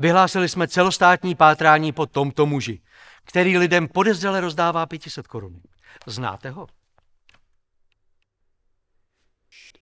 Vyhlásili jsme celostátní pátrání po tomto muži, který lidem podezřele rozdává 500 korun. Znáte ho?